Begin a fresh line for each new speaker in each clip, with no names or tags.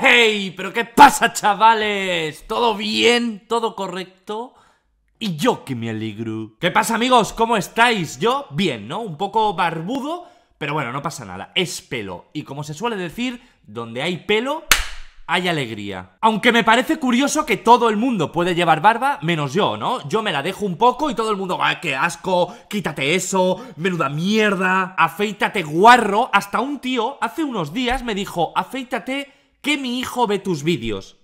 ¡Hey! ¿Pero qué pasa, chavales? ¿Todo bien? ¿Todo correcto? Y yo que me alegro. ¿Qué pasa, amigos? ¿Cómo estáis? Yo, bien, ¿no? Un poco barbudo, pero bueno, no pasa nada. Es pelo. Y como se suele decir, donde hay pelo, hay alegría. Aunque me parece curioso que todo el mundo puede llevar barba, menos yo, ¿no? Yo me la dejo un poco y todo el mundo, va qué asco! ¡Quítate eso! ¡Menuda mierda! ¡Afeítate guarro! Hasta un tío hace unos días me dijo, afeítate que mi hijo ve tus vídeos.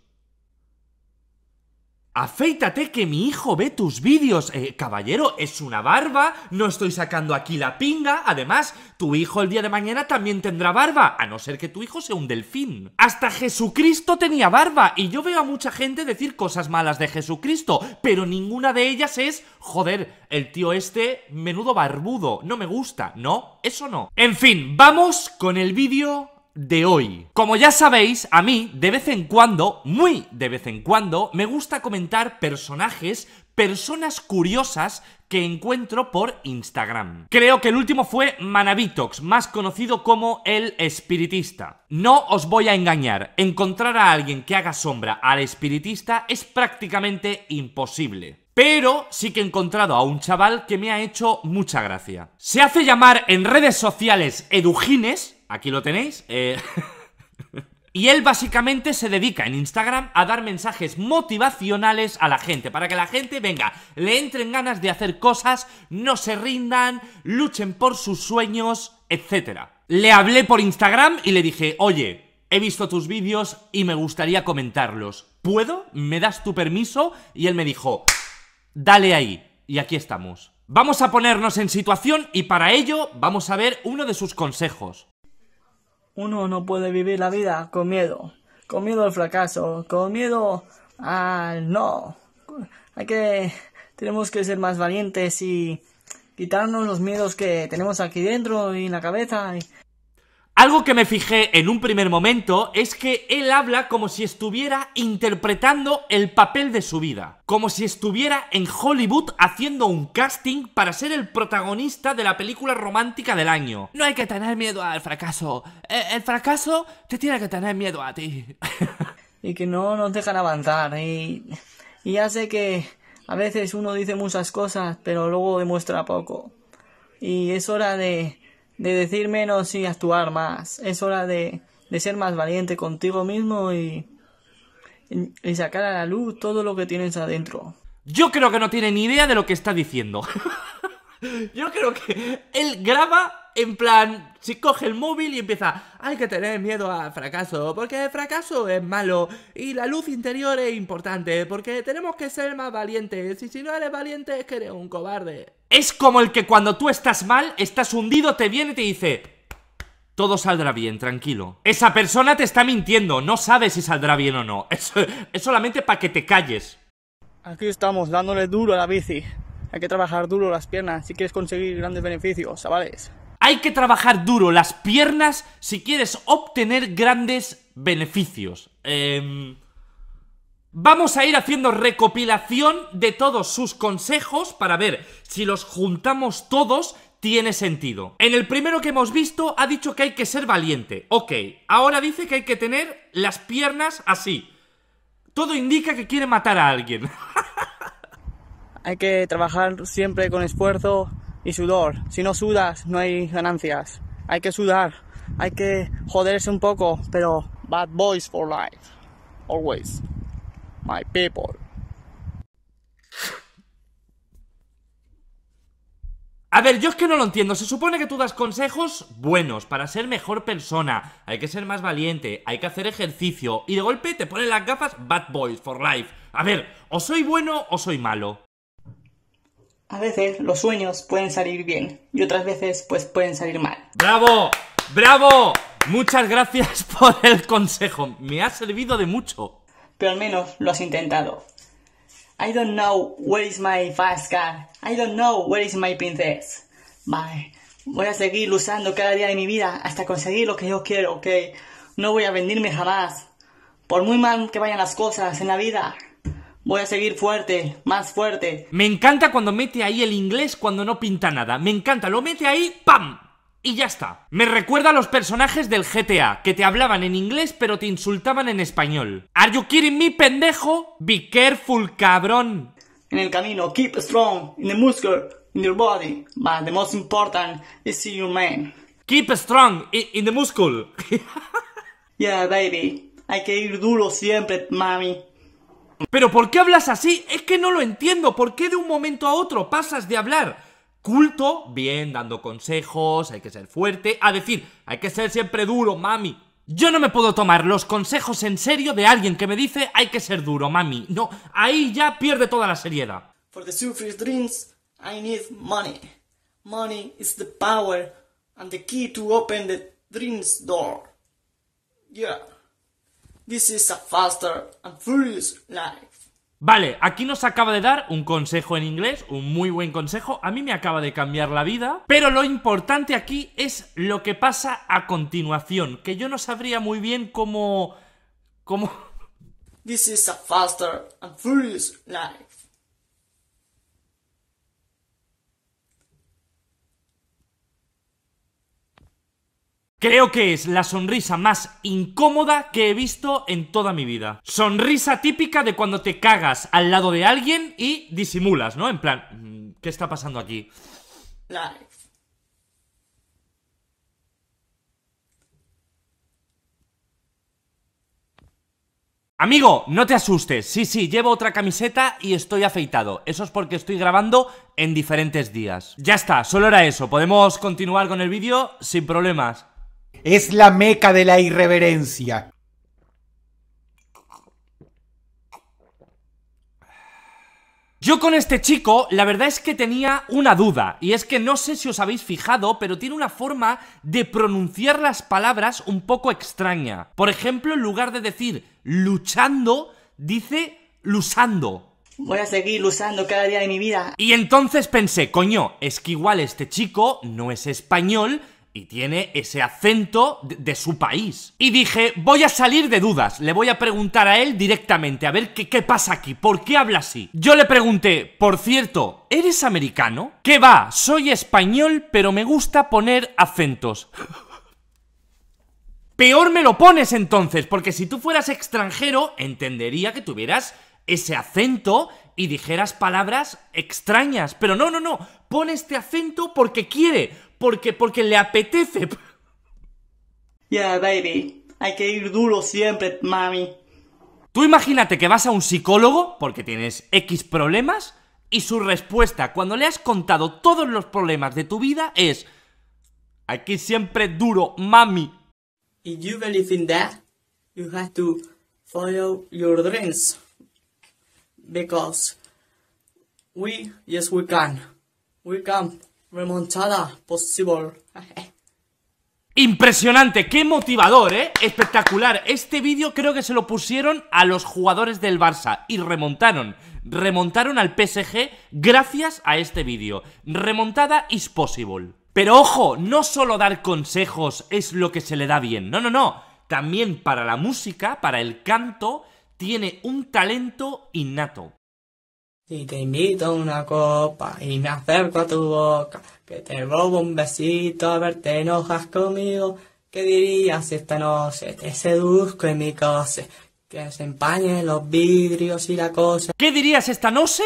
Afeítate que mi hijo ve tus vídeos. Eh, caballero, es una barba, no estoy sacando aquí la pinga. Además, tu hijo el día de mañana también tendrá barba, a no ser que tu hijo sea un delfín. Hasta Jesucristo tenía barba, y yo veo a mucha gente decir cosas malas de Jesucristo, pero ninguna de ellas es, joder, el tío este, menudo barbudo, no me gusta, ¿no? Eso no. En fin, vamos con el vídeo de hoy. Como ya sabéis, a mí, de vez en cuando, muy de vez en cuando, me gusta comentar personajes, personas curiosas que encuentro por Instagram. Creo que el último fue Manabitox, más conocido como el espiritista. No os voy a engañar, encontrar a alguien que haga sombra al espiritista es prácticamente imposible. Pero sí que he encontrado a un chaval que me ha hecho mucha gracia. Se hace llamar en redes sociales Edugines, aquí lo tenéis. Eh. Y él básicamente se dedica en Instagram a dar mensajes motivacionales a la gente, para que la gente, venga, le entren ganas de hacer cosas, no se rindan, luchen por sus sueños, etc. Le hablé por Instagram y le dije, oye, he visto tus vídeos y me gustaría comentarlos. ¿Puedo? ¿Me das tu permiso? Y él me dijo, dale ahí. Y aquí estamos. Vamos a ponernos en situación y para ello vamos a ver uno de sus consejos.
Uno no puede vivir la vida con miedo, con miedo al fracaso, con miedo al no. Hay que, tenemos que ser más valientes y quitarnos los miedos que tenemos aquí dentro y en la cabeza
algo que me fijé en un primer momento es que él habla como si estuviera interpretando el papel de su vida, como si estuviera en Hollywood haciendo un casting para ser el protagonista de la película romántica del año. No hay que tener miedo al fracaso, e, el, fracaso te tiene que tener miedo a ti. y que no nos dejan avanzar,
y ya sé que a veces uno dice muchas cosas, pero luego demuestra poco. Y es hora de de decir menos y actuar más. Es hora de, de ser más valiente contigo mismo y, y sacar a la luz
todo lo que tienes adentro. Yo creo que no tiene ni idea de lo que está diciendo. Yo creo que él graba en plan, si coge el móvil y empieza, hay que tener miedo al fracaso, porque el fracaso es malo y la luz interior es importante, porque tenemos que ser más valientes y si no eres valiente es que eres un cobarde. Es como el que cuando tú estás mal, estás hundido, te viene y te dice, todo saldrá bien, tranquilo. Esa persona te está mintiendo, no sabe si saldrá bien o no. Es, solamente para que te calles.
Aquí estamos, dándole duro a la bici. Hay que trabajar duro las piernas si quieres conseguir grandes beneficios, chavales.
Hay que trabajar duro las piernas si quieres obtener grandes beneficios. Eh... Vamos a ir haciendo recopilación de todos sus consejos para ver si los juntamos todos tiene sentido. En el primero que hemos visto ha dicho que hay que ser valiente. Ok, ahora dice que hay que tener las piernas así. Todo indica que quiere matar a alguien. hay
que trabajar siempre con esfuerzo y sudor. Si no sudas, no hay ganancias. Hay que sudar, hay que joderse un poco, pero bad boys for life. Always my
people. A ver, yo es que no lo entiendo. Se supone que tú das consejos buenos para ser mejor persona. Hay que ser más valiente, hay que hacer ejercicio. Y de golpe te ponen las gafas Bad Boys for Life. A ver, o soy bueno o soy malo.
A veces los sueños pueden salir bien y otras veces pues pueden salir mal.
¡Bravo! ¡Bravo! Muchas gracias por el consejo. Me ha servido de mucho pero al menos lo has intentado.
I don't know where is my fast car. I don't know where is my princess. Bye. Voy a seguir luchando cada día de mi vida hasta conseguir lo que yo quiero, ¿ok? No voy a vendirme jamás. Por muy mal que vayan las cosas en la vida,
voy a seguir fuerte, más fuerte. Me encanta cuando mete ahí el inglés cuando no pinta nada. Me encanta, lo mete ahí, ¡pam! Y ya está. Me recuerda a los personajes del GTA, que te hablaban en inglés pero te insultaban en español. ¿Are you kidding me, pendejo? Be careful, cabrón. En el camino, keep strong in the muscle, in your body,
but the most important is in your man. Keep strong in the muscle.
yeah, baby. Hay que ir duro siempre, mami. ¿Pero por qué hablas así? Es que no lo entiendo. ¿Por qué de un momento a otro pasas de hablar culto, bien, dando consejos, hay que ser fuerte, a decir, hay que ser siempre duro, mami. Yo no me puedo tomar los consejos en serio de alguien que me dice hay que ser duro, mami. No, ahí ya pierde toda la seriedad.
For the selfish dreams, I need money. Money is the power and the key to open the dreams door. Yeah. This is a faster and furious life.
Vale, aquí nos acaba de dar un consejo en inglés, un muy buen consejo, a mí me acaba de cambiar la vida, pero lo importante aquí es lo que pasa a continuación, que yo no sabría muy bien cómo... cómo... This is a faster and furious life. Creo que es la sonrisa más incómoda que he visto en toda mi vida. Sonrisa típica de cuando te cagas al lado de alguien y disimulas, ¿no? En plan, mm, ¿qué está pasando aquí? Amigo, no te asustes. Sí, sí, llevo otra camiseta y estoy afeitado. Eso es porque estoy grabando en diferentes días. Ya está, solo era eso. Podemos continuar con el vídeo sin problemas. Es la meca de la irreverencia. Yo con este chico, la verdad es que tenía una duda, y es que no sé si os habéis fijado, pero tiene una forma de pronunciar las palabras un poco extraña. Por ejemplo, en lugar de decir luchando, dice lusando. Voy a
seguir lusando cada día de mi vida.
Y entonces pensé, coño, es que igual este chico no es español, y tiene ese acento de, su país. Y dije, voy a salir de dudas, le voy a preguntar a él directamente, a ver qué, qué pasa aquí, por qué habla así. Yo le pregunté, por cierto, ¿eres americano? ¿Qué va? Soy español, pero me gusta poner acentos. Peor me lo pones entonces, porque si tú fueras extranjero, entendería que tuvieras ese acento y dijeras palabras extrañas. Pero no, no, no. Pon este acento porque quiere, porque, porque le apetece. ya baby. Hay que ir duro siempre, mami. Tú imagínate que vas a un psicólogo porque tienes X problemas y su respuesta cuando le has contado todos los problemas de tu vida es aquí siempre duro, mami. you believe in that,
you have to follow your dreams because we, yes, we can. We can. Remontada possible.
Impresionante, qué motivador, ¿eh? Espectacular. Este vídeo creo que se lo pusieron a los jugadores del Barça y remontaron. Remontaron al PSG gracias a este vídeo. Remontada is possible. Pero ojo, no solo dar consejos es lo que se le da bien. No, no, no. También para la música, para el canto tiene un talento innato.
Si te invito a una copa y me acerco a tu boca, que te robo un besito a te enojas conmigo, ¿qué dirías esta noche te seduzco en mi cose Que se empañen los vidrios y la
cosa. ¿Qué dirías esta noche?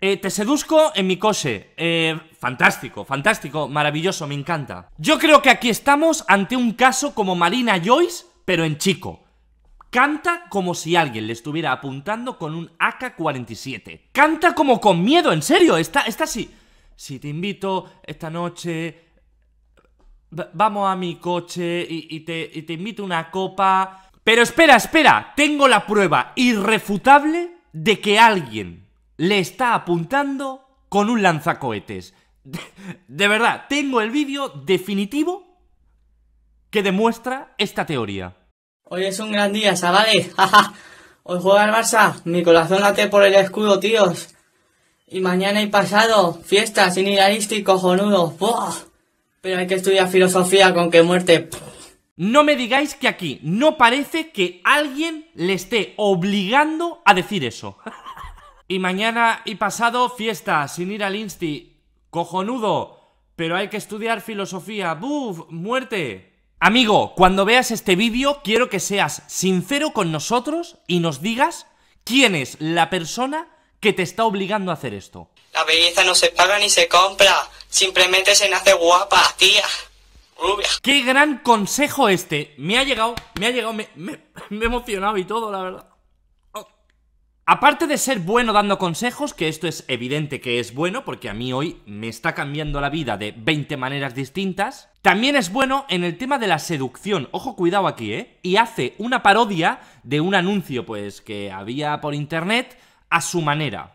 Eh, te seduzco en mi cose eh, fantástico, fantástico, maravilloso, me encanta. Yo creo que aquí estamos ante un caso como Marina Joyce, pero en chico. Canta como si alguien le estuviera apuntando con un AK-47. Canta como con miedo, en serio, está, está así. Si te invito esta noche, vamos a mi coche y, te, y te invito una copa. Pero espera, espera, tengo la prueba irrefutable de que alguien le está apuntando con un lanzacohetes. de, verdad, tengo el vídeo definitivo que demuestra esta teoría. Hoy es un gran día, chavales. Hoy juega el Barça. Mi corazón
late por el escudo, tíos. Y mañana y pasado, fiesta sin ir al insti,
cojonudo. ¡Buah! Pero hay que estudiar filosofía con que muerte. No me digáis que aquí no parece que alguien le esté obligando a decir eso. y mañana y pasado, fiesta sin ir al insti. Cojonudo. Pero hay que estudiar filosofía. ¡Buf! ¡Muerte! Amigo, cuando veas este vídeo quiero que seas sincero con nosotros y nos digas quién es la persona que te está obligando a hacer esto.
La belleza no se paga ni se compra, simplemente se nace guapa, tía.
Rubia. Qué gran consejo este. Me ha llegado, me ha llegado, me, me, he emocionado y todo, la verdad. Aparte de ser bueno dando consejos, que esto es evidente que es bueno, porque a mí hoy me está cambiando la vida de 20 maneras distintas, también es bueno en el tema de la seducción, ojo cuidado aquí, ¿eh? Y hace una parodia de un anuncio, pues, que había por internet a su manera.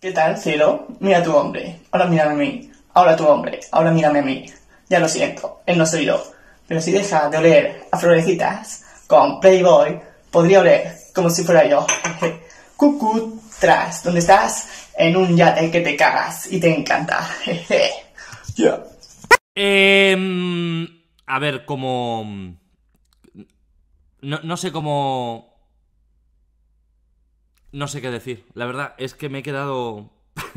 ¿Qué tal, cielo? Mira tu hombre, ahora mírame a mí, ahora tu hombre, ahora mírame a mí. Ya lo siento, él no se yo, pero si deja de oler a florecitas con Playboy, podría oler como si fuera yo. Cucu, tras, donde estás en un yate que te cagas y te encanta. Ya
eh, a ver, como... No, no sé cómo... No sé qué decir. La verdad es que me he quedado...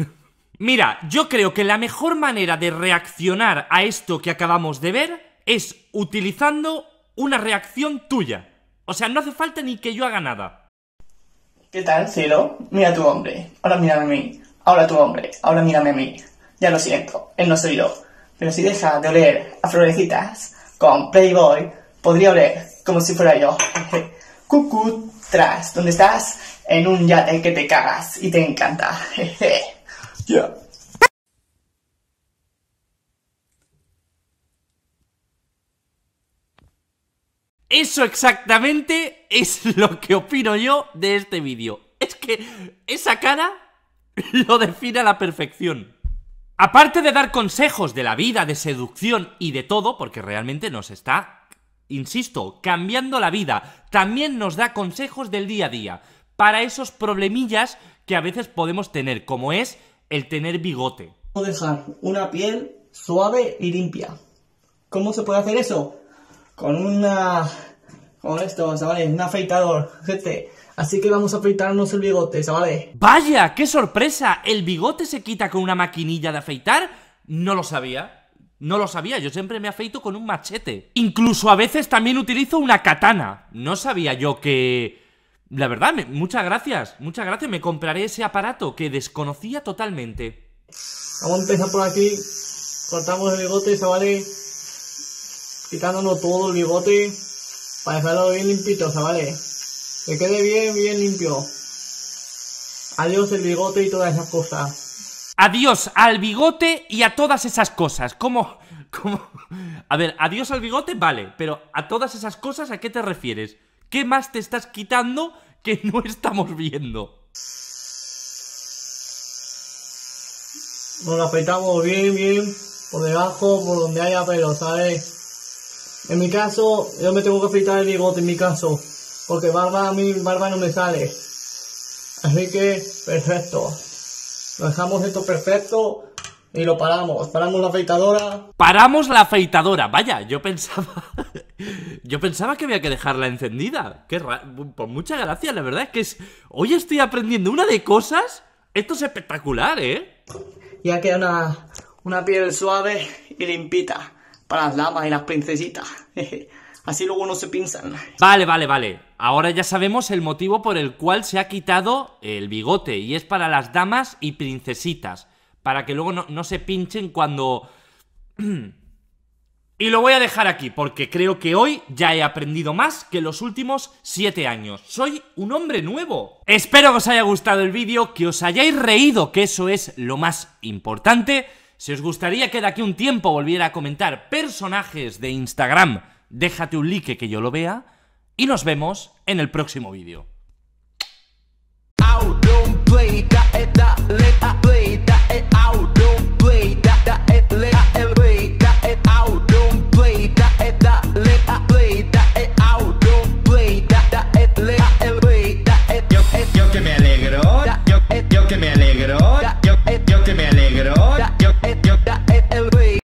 Mira, yo creo que la mejor manera de reaccionar a esto que acabamos de ver es utilizando una reacción tuya. O sea, no hace falta ni que yo haga nada.
¿Qué tal, cielo? Mira a tu hombre. Ahora mírame a mí. Ahora a tu hombre. Ahora mírame a mí. Ya lo siento, él no soy yo. Pero si deja de oler a florecitas con Playboy, podría oler como si fuera yo. Cucutras, tras, donde estás en un yate que te cagas y te encanta. Ya.
Eso exactamente es lo que opino yo de este vídeo. Es que esa cara lo define a la perfección. Aparte de dar consejos de la vida, de seducción y de todo, porque realmente nos está, insisto, cambiando la vida, también nos da consejos del día a día para esos problemillas que a veces podemos tener, como es el tener bigote.
Dejar una piel suave y limpia. ¿Cómo se puede hacer eso? con una con esto, chavales, un afeitador, gente. Así que vamos a afeitarnos el bigote, chavales.
¡Vaya! ¡Qué sorpresa! ¿El bigote se quita con una maquinilla de afeitar? No lo sabía. No lo sabía, yo siempre me afeito con un machete. Incluso a veces también utilizo una katana. No sabía yo que... La verdad, muchas gracias, muchas gracias. Me compraré ese aparato que desconocía totalmente. Vamos a empezar por aquí.
Cortamos el bigote, chavales quitándonos todo el bigote para dejarlo bien limpito, vale Que quede bien, bien limpio. Adiós el bigote y todas esas cosas.
Adiós al bigote y a todas esas cosas. ¿Cómo? ¿Cómo? A ver, adiós al bigote, vale, pero a todas esas cosas, ¿a qué te refieres? ¿Qué más te estás quitando que no estamos viendo?
Nos lo apretamos bien, bien, por debajo, por donde haya pelo, ¿sabes? En mi caso, yo me tengo que afeitar el bigote en mi caso, porque barba a mí, barba no me sale. Así que, perfecto. Lo dejamos esto perfecto y lo paramos. Paramos la afeitadora.
Paramos la afeitadora. Vaya, yo pensaba. yo pensaba que había que dejarla encendida. Qué ra... Pues muchas gracias, la verdad es que es. Hoy estoy aprendiendo una de cosas. Esto es espectacular, ¿eh?
Ya queda una, una piel suave y limpita para las damas y las princesitas. Así luego no
se pinchan Vale, vale, vale. Ahora ya sabemos el motivo por el cual se ha quitado el bigote y es para las damas y princesitas. Para que luego no, no se pinchen cuando... y lo voy a dejar aquí porque creo que hoy ya he aprendido más que los últimos 7 años. Soy un hombre nuevo. Espero que os haya gustado el vídeo, que os hayáis reído, que eso es lo más importante. Si os gustaría que de aquí un tiempo volviera a comentar personajes de Instagram, déjate un like que yo lo vea y nos vemos en el próximo vídeo.